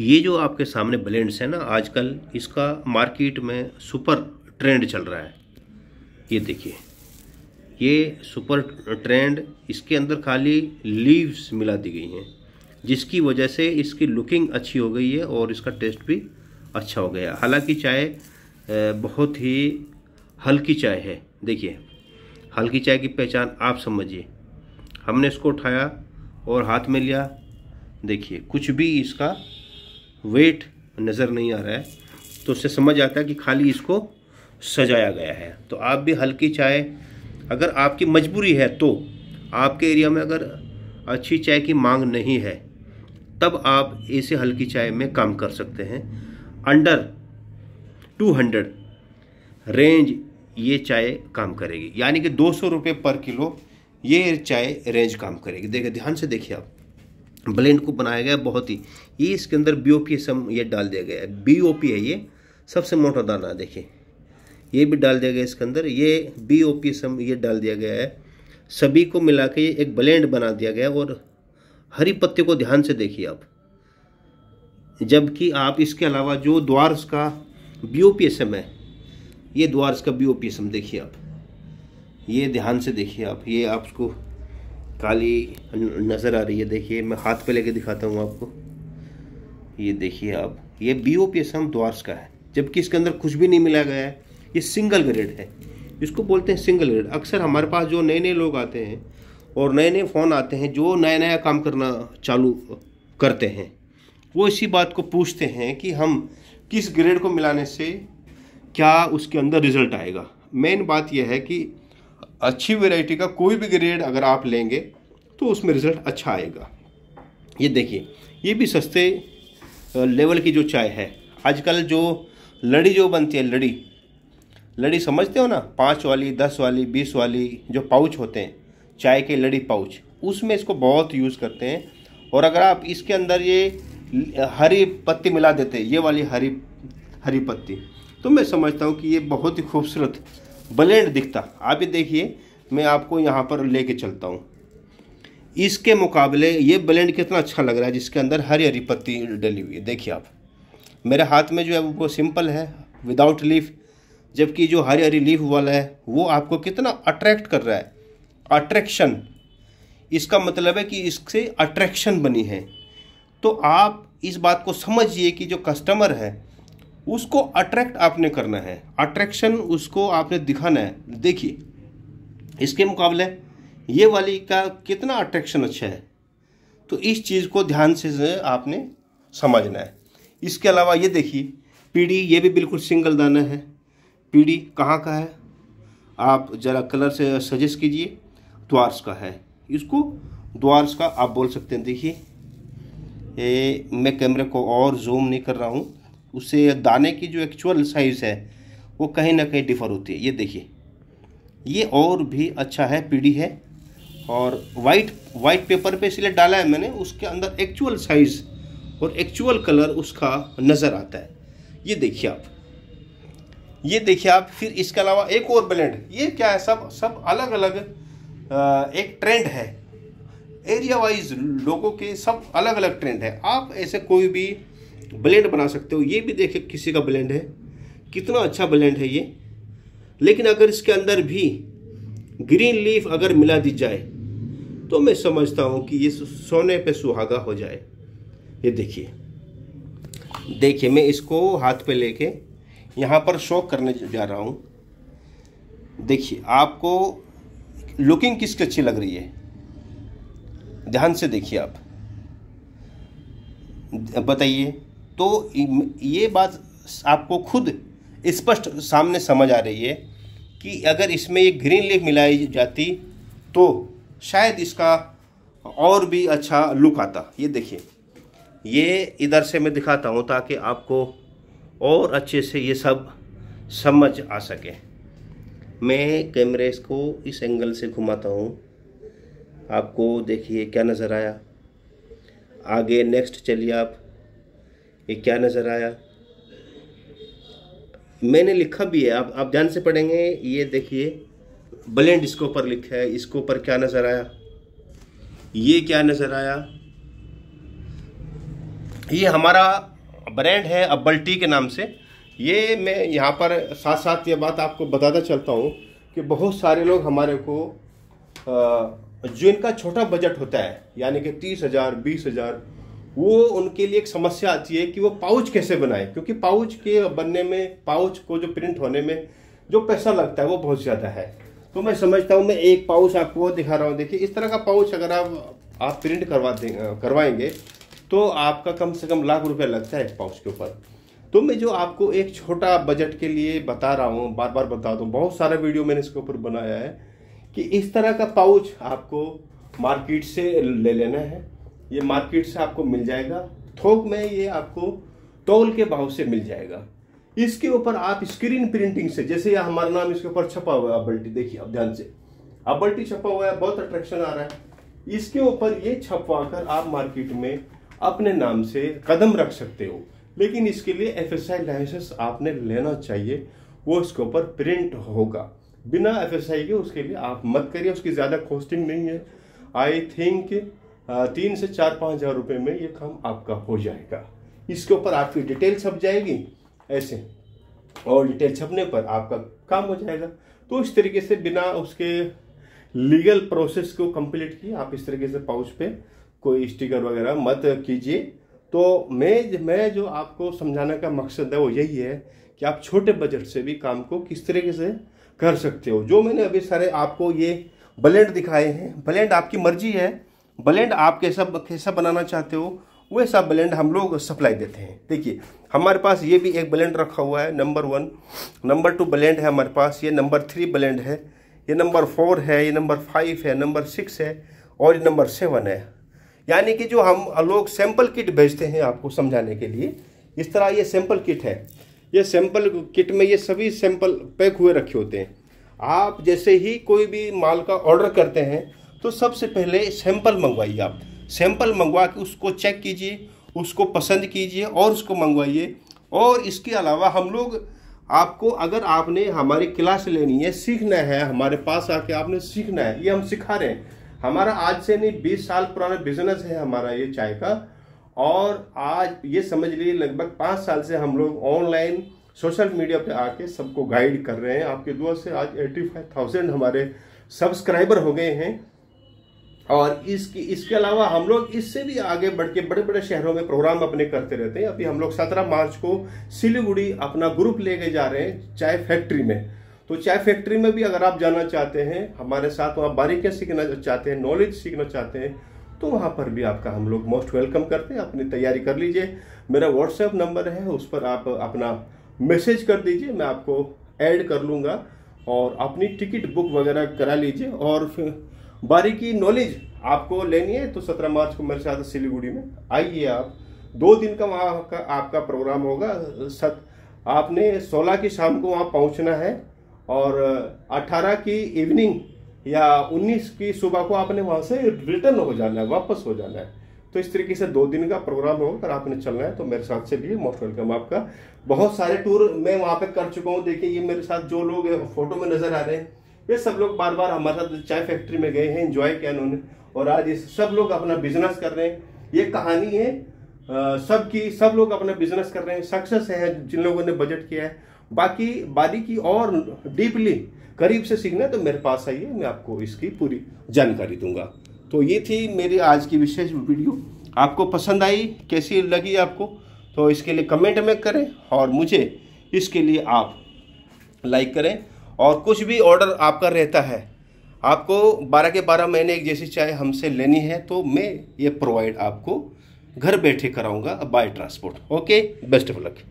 ये जो आपके सामने ब्लेंड्स हैं ना आजकल इसका मार्केट में सुपर ट्रेंड चल रहा है ये देखिए ये सुपर ट्रेंड इसके अंदर खाली लीव्स मिला दी गई हैं जिसकी वजह से इसकी लुकिंग अच्छी हो गई है और इसका टेस्ट भी अच्छा हो गया हालांकि चाय बहुत ही हल्की चाय है देखिए हल्की चाय की पहचान आप समझिए हमने इसको उठाया और हाथ में लिया देखिए कुछ भी इसका वेट नज़र नहीं आ रहा है तो उससे समझ आता है कि खाली इसको सजाया गया है तो आप भी हल्की चाय अगर आपकी मजबूरी है तो आपके एरिया में अगर अच्छी चाय की मांग नहीं है तब आप ऐसे हल्की चाय में काम कर सकते हैं अंडर 200 रेंज ये चाय काम करेगी यानी कि दो सौ रुपये पर किलो ये चाय रेंज काम करेगी देखिए ध्यान से देखिए आप ब्लेंड को बनाया गया बहुत ही ये इसके अंदर बी ओ पी सम ये डाल दिया गया है बी ओ पी है ये सबसे मोटा दाना है देखिए ये भी डाल दिया गया इसके अंदर ये बी ओ पी सम ये डाल दिया गया है सभी को मिला के एक ब्लेंड बना दिया गया और हरी पत्ते को ध्यान से देखिए आप जबकि आप इसके अलावा जो द्वारस का B O P S M है ये द्वारस का B O P S M देखिए आप ये ध्यान से देखिए आप ये आपको काली नज़र आ रही है देखिए मैं हाथ पे लेके दिखाता हूँ आपको ये देखिए आप ये बी ओ पी द्वार्स का है जबकि इसके अंदर कुछ भी नहीं मिला गया है ये सिंगल ग्रेड है इसको बोलते हैं सिंगल ग्रेड अक्सर हमारे पास जो नए नए लोग आते हैं और नए नए फ़ोन आते हैं जो नया नया काम करना चालू करते हैं वो इसी बात को पूछते हैं कि हम किस ग्रेड को मिलाने से क्या उसके अंदर रिज़ल्ट आएगा मेन बात यह है कि अच्छी वेराइटी का कोई भी ग्रेड अगर आप लेंगे तो उसमें रिज़ल्ट अच्छा आएगा ये देखिए ये भी सस्ते लेवल की जो चाय है आजकल जो लड़ी जो बनती है लड़ी लड़ी समझते हो ना पाँच वाली दस वाली बीस वाली जो पाउच होते हैं चाय के लड़ी पाउच उसमें इसको बहुत यूज़ करते हैं और अगर आप इसके अंदर ये हरी पत्ती मिला देते हैं ये वाली हरी हरी पत्ती तो मैं समझता हूँ कि ये बहुत ही खूबसूरत ब्लेंड दिखता आप ये देखिए मैं आपको यहाँ पर लेके चलता हूँ इसके मुकाबले ये ब्लेंड कितना अच्छा लग रहा है जिसके अंदर हरी हरी पत्ती डली हुई है देखिए आप मेरे हाथ में जो है वो सिंपल है विदाउट लीफ जबकि जो हरी हरी लीफ वाला है वो आपको कितना अट्रैक्ट कर रहा है अट्रैक्शन इसका मतलब है कि इससे अट्रैक्शन बनी है तो आप इस बात को समझिए कि जो कस्टमर है उसको अट्रैक्ट आपने करना है अट्रैक्शन उसको आपने दिखाना है देखिए इसके मुकाबले ये वाली का कितना अट्रैक्शन अच्छा है तो इस चीज़ को ध्यान से आपने समझना है इसके अलावा ये देखिए पीढ़ी ये भी बिल्कुल सिंगल दाना है पीढ़ी कहाँ का है आप ज़रा कलर से सजेस्ट कीजिए द्वार्स का है इसको द्वार्स का आप बोल सकते हैं देखिए मैं कैमरे को और जूम नहीं कर रहा हूँ उससे दाने की जो एक्चुअल साइज़ है वो कहीं ना कहीं डिफ़र होती है ये देखिए ये और भी अच्छा है पीढ़ी है और वाइट वाइट पेपर पे इसलिए डाला है मैंने उसके अंदर एक्चुअल साइज़ और एक्चुअल कलर उसका नज़र आता है ये देखिए आप ये देखिए आप फिर इसके अलावा एक और ब्लेंड ये क्या है सब सब अलग अलग एक ट्रेंड है एरिया वाइज लोगों के सब अलग अलग ट्रेंड है आप ऐसे कोई भी ब्लेंड बना सकते हो ये भी देखे किसी का ब्लेंड है कितना अच्छा ब्लेंड है ये लेकिन अगर इसके अंदर भी ग्रीन लीफ अगर मिला दी जाए तो मैं समझता हूँ कि ये सोने पे सुहागा हो जाए ये देखिए देखिए मैं इसको हाथ पे लेके यहाँ पर शौक करने जा रहा हूँ देखिए आपको लुकिंग किसकी अच्छी लग रही है ध्यान से देखिए आप बताइए तो ये बात आपको खुद स्पष्ट सामने समझ आ रही है कि अगर इसमें ये ग्रीन लीफ मिलाई जाती तो शायद इसका और भी अच्छा लुक आता ये देखिए ये इधर से मैं दिखाता हूँ ताकि आपको और अच्छे से ये सब समझ आ सके मैं कैमरे को इस एंगल से घुमाता हूँ आपको देखिए क्या नज़र आया आगे नेक्स्ट चलिए आप ये क्या नज़र आया मैंने लिखा भी है आप आप ध्यान से पढ़ेंगे ये देखिए ब्लेंड इसके ऊपर लिखा है इसके ऊपर क्या नज़र आया ये क्या नज़र आया ये हमारा ब्रांड है अब्बल टी के नाम से ये मैं यहाँ पर साथ साथ ये बात आपको बताता चलता हूँ कि बहुत सारे लोग हमारे को जो इनका छोटा बजट होता है यानी कि तीस हज़ार बीस हज़ार वो उनके लिए एक समस्या आती है कि वो पाउच कैसे बनाए क्योंकि पाउच के बनने में पाउच को जो प्रिंट होने में जो पैसा लगता है वो बहुत ज़्यादा है तो मैं समझता हूँ मैं एक पाउच आपको दिखा रहा हूँ देखिए इस तरह का पाउच अगर आप आप प्रिंट करवा दें करवाएंगे तो आपका कम से कम लाख रुपया लगता है एक पाउच के ऊपर तो मैं जो आपको एक छोटा बजट के लिए बता रहा हूँ बार बार बता दूँ बहुत सारा वीडियो मैंने इसके ऊपर बनाया है कि इस तरह का पाउच आपको मार्केट से ले लेना है ये मार्केट से आपको मिल जाएगा थोक में ये आपको तोल के भाव से मिल जाएगा इसके ऊपर आप स्क्रीन प्रिंटिंग से जैसे यह हमारा नाम इसके ऊपर छपा हुआ है बल्टी देखिए अब ध्यान से बल्टी छपा हुआ है बहुत अट्रैक्शन आ रहा है इसके ऊपर ये छपवा कर आप मार्केट में अपने नाम से कदम रख सकते हो लेकिन इसके लिए एफ एस आई लाइसेंस आपने लेना चाहिए वो इसके ऊपर प्रिंट होगा बिना एफ एस आई के उसके लिए आप मत करिए उसकी ज़्यादा कॉस्टिंग नहीं है आई थिंक तीन से चार पाँच हज़ार रुपये में ये काम आपका हो जाएगा इसके ऊपर आपकी डिटेल छप जाएगी ऐसे और डिटेल छपने पर आपका काम हो जाएगा तो इस तरीके से बिना उसके लीगल प्रोसेस को कंप्लीट किए आप इस तरीके से पाउच पे कोई स्टिकर वगैरह मत कीजिए तो मैं मैं जो आपको समझाने का मकसद है वो यही है कि आप छोटे बजट से भी काम को किस तरीके से कर सकते हो जो मैंने अभी सारे आपको ये ब्लेंड दिखाए हैं ब्लेंड आपकी मर्जी है ब्लेंड आप कैसा कैसा बनाना चाहते हो वैसा ब्लेंड हम लोग सप्लाई देते हैं देखिए हमारे पास ये भी एक ब्लेंड रखा हुआ है number one number two blend है हमारे पास ये नंबर थ्री ब्लेंड है ये नंबर फोर है ये नंबर फाइव है नंबर सिक्स है और ये नंबर सेवन है यानी कि जो हम लोग सैंपल किट भेजते हैं आपको समझाने के लिए इस तरह ये सैंपल किट है ये सैंपल किट में ये सभी सैंपल पैक हुए रखे होते हैं आप जैसे ही कोई भी माल का ऑर्डर करते हैं तो सबसे पहले सैंपल मंगवाइए आप सैंपल मंगवा के उसको चेक कीजिए उसको पसंद कीजिए और उसको मंगवाइए और इसके अलावा हम लोग आपको अगर आपने हमारी क्लास लेनी है सीखना है हमारे पास आके आपने सीखना है ये हम सिखा रहे हैं हमारा आज से नहीं बीस साल पुराना बिजनेस है हमारा ये चाय का और आज ये समझ लीजिए लगभग पाँच साल से हम लोग ऑनलाइन सोशल मीडिया पे आके सबको गाइड कर रहे हैं आपके दुआ से आज एट्टी फाइव थाउजेंड हमारे सब्सक्राइबर हो गए हैं और इसकी इसके अलावा हम लोग इससे भी आगे बढ़ के बड़े बड़े शहरों में प्रोग्राम अपने करते रहते हैं अभी हम लोग सत्रह मार्च को सिलीगुड़ी अपना ग्रुप लेके जा रहे हैं चाय फैक्ट्री में तो चाय फैक्ट्री में भी अगर आप जाना चाहते हैं हमारे साथ वहाँ बारीकियाँ सीखना चाहते हैं नॉलेज सीखना चाहते हैं तो वहाँ पर भी आपका हम लोग मोस्ट वेलकम करते हैं अपनी तैयारी कर लीजिए मेरा व्हाट्सएप नंबर है उस पर आप अपना मैसेज कर दीजिए मैं आपको ऐड कर लूँगा और अपनी टिकट बुक वगैरह करा लीजिए और फिर बारीकी नॉलेज आपको लेनी है तो सत्रह मार्च को मेरे साथ सिलीगुड़ी में आइए आप दो दिन का वहाँ का आपका प्रोग्राम होगा सत आपने 16 की शाम को वहाँ पहुँचना है और 18 की इवनिंग या 19 की सुबह को आपने वहाँ से रिटर्न हो जाना है वापस हो जाना है तो इस तरीके से दो दिन का प्रोग्राम होगा अगर आपने चलना है तो मेरे साथ चलिए मोस्ट वेलकम आपका बहुत सारे टूर मैं वहाँ पे कर चुका हूँ देखिए ये मेरे साथ जो लोग फोटो में नजर आ रहे हैं ये सब लोग बार बार हमारे साथ चाय फैक्ट्री में गए हैं इंजॉय किया उन्होंने और आज ये सब लोग अपना बिजनेस कर रहे हैं ये कहानी है सबकी सब लोग अपना बिजनेस कर रहे हैं सक्सेस है जिन लोगों ने बजट किया है बाकी बारी की और डीपली करीब से सीखना है तो मेरे पास आइए मैं आपको इसकी पूरी जानकारी दूंगा तो ये थी मेरी आज की विशेष वीडियो आपको पसंद आई कैसी लगी आपको तो इसके लिए कमेंट में करें और मुझे इसके लिए आप लाइक करें और कुछ भी ऑर्डर आपका रहता है आपको बारह के बारह महीने एक जैसी चाय हमसे लेनी है तो मैं ये प्रोवाइड आपको घर बैठे कराऊंगा by transport okay best of luck